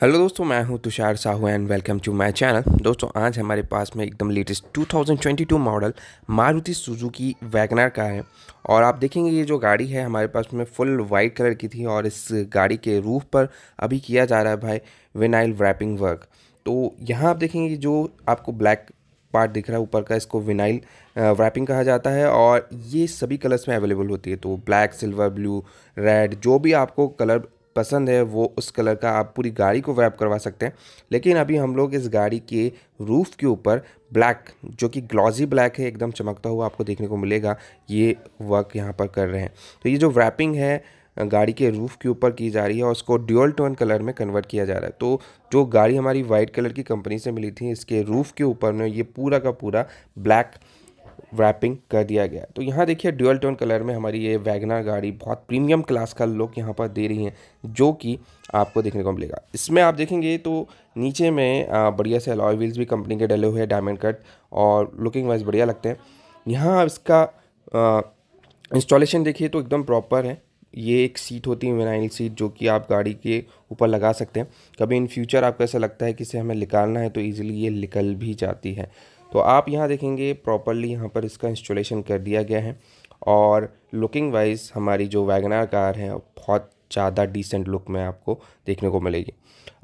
Hello दोस्तों मैं हूं Tushar Sahu and welcome to my channel दोस्तों आज हमारे पास में एकदम latest 2022 model Maruti Suzuki WagonR का है और आप देखेंगे ये जो गाड़ी है हमारे पास में फुल वाइट कलर की थी और इस गाड़ी के रूफ पर अभी किया जा रहा है भाई विनाइल रैपिंग वर्क तो यहाँ आप देखेंगे जो आपको ब्लैक पार्ट दिख रहा है ऊपर का इसको विनाइल रैपिंग कहा जाता है और ये सभी कलर्स में अवेलेबल होती है तो ब्लैक सिल्वर ब्लू रेड जो भी आपको कलर पसंद है वो उस कलर का आप पूरी गाड़ी को वैप करवा सकते हैं लेकिन अभी हम लोग इस गाड़ी के रूफ़ के ऊपर ब्लैक जो कि ग्लॉजी ब्लैक है एकदम चमकता हुआ आपको देखने को मिलेगा ये वर्क यहाँ पर कर रहे हैं तो ये जो रैपिंग है गाड़ी के रूफ़ के ऊपर की जा रही है और उसको ड्यूअल टोन कलर में कन्वर्ट किया जा रहा है तो जो गाड़ी हमारी वाइट कलर की कंपनी से मिली थी इसके रूफ़ के ऊपर में ये पूरा का पूरा ब्लैक रैपिंग कर दिया गया तो यहाँ देखिए ड्यूअल टोन कलर में हमारी ये वैगना गाड़ी बहुत प्रीमियम क्लास का लुक यहाँ पर दे रही है जो कि आपको देखने को मिलेगा इसमें आप देखेंगे तो नीचे में बढ़िया से अलॉय व्हील्स भी कंपनी के डले हुए हैं डायमंड कट और लुकिंग वाइज बढ़िया लगते हैं यहाँ इसका इंस्टॉलेशन देखिए तो एकदम प्रॉपर है ये एक सीट होती है विनाइल सीट जो कि आप गाड़ी के ऊपर लगा सकते हैं कभी इन फ्यूचर आपको ऐसा लगता है कि इसे हमें निकालना है तो ईज़िली ये निकल भी जाती है तो आप यहाँ देखेंगे प्रॉपरली यहाँ पर इसका इंस्टॉलेशन कर दिया गया है और लुकिंग वाइज हमारी जो वैगनार कार है बहुत ज़्यादा डिसेंट लुक में आपको देखने को मिलेगी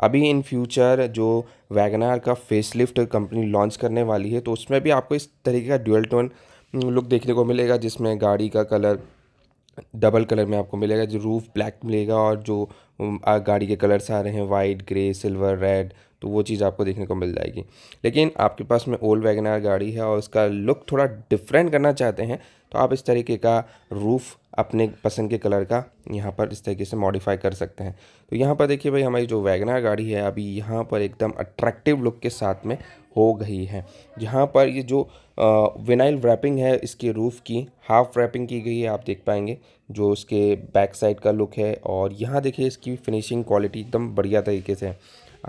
अभी इन फ्यूचर जो वैगनार का फेसलिफ्ट कंपनी लॉन्च करने वाली है तो उसमें भी आपको इस तरीके का ड्यूअल टोन लुक देखने को मिलेगा जिसमें गाड़ी का कलर डबल कलर में आपको मिलेगा जो रूफ ब्लैक मिलेगा और जो गाड़ी के कलर्स आ रहे हैं वाइट ग्रे सिल्वर रेड तो वो चीज़ आपको देखने को मिल जाएगी लेकिन आपके पास में ओल्ड वैगन गाड़ी है और उसका लुक थोड़ा डिफरेंट करना चाहते हैं तो आप इस तरीके का रूफ़ अपने पसंद के कलर का यहाँ पर इस तरीके से मॉडिफाई कर सकते हैं तो यहाँ पर देखिए भाई हमारी जो वैगनार गाड़ी है अभी यहाँ पर एकदम अट्रैक्टिव लुक के साथ में हो गई है यहाँ पर ये जो विनाइल रैपिंग है इसके रूफ़ की हाफ रैपिंग की गई है आप देख पाएंगे जो उसके बैक साइड का लुक है और यहाँ देखिए इसकी फिनिशिंग क्वालिटी एकदम बढ़िया तरीके से है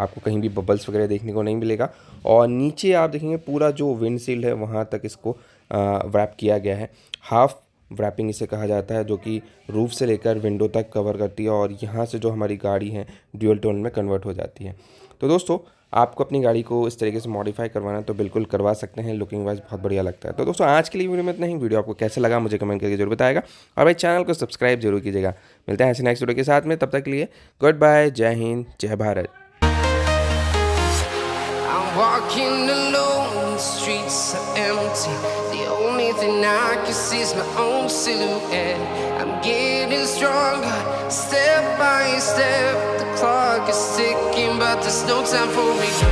आपको कहीं भी बबल्स वगैरह देखने को नहीं मिलेगा और नीचे आप देखेंगे पूरा जो विंडशील्ड है वहाँ तक इसको वैप किया गया है हाफ़ व्रैपिंग इसे कहा जाता है जो कि रूफ से लेकर विंडो तक कवर करती है और यहाँ से जो हमारी गाड़ी है ड्यूअल टोन में कन्वर्ट हो जाती है तो दोस्तों आपको अपनी गाड़ी को इस तरीके से मॉडिफाई करवाना तो बिल्कुल करवा सकते हैं लुकिंग वाइज बहुत बढ़िया लगता है तो दोस्तों आज के लिए वीडियो में इतना ही वीडियो आपको कैसे लगा मुझे कमेंट करके जरूर बताएगा और भाई चैनल को सब्सक्राइब जरूर कीजिएगा मिलते हैं ऐसे नेक्स्ट वीडियो के साथ में तब तक के लिए गुड बाय जय हिंद जय Bharat I'm walking alone, the streets are empty. The only thing I can see is my own silhouette. I'm getting stronger, step by step. The clock is ticking, but there's no time for me.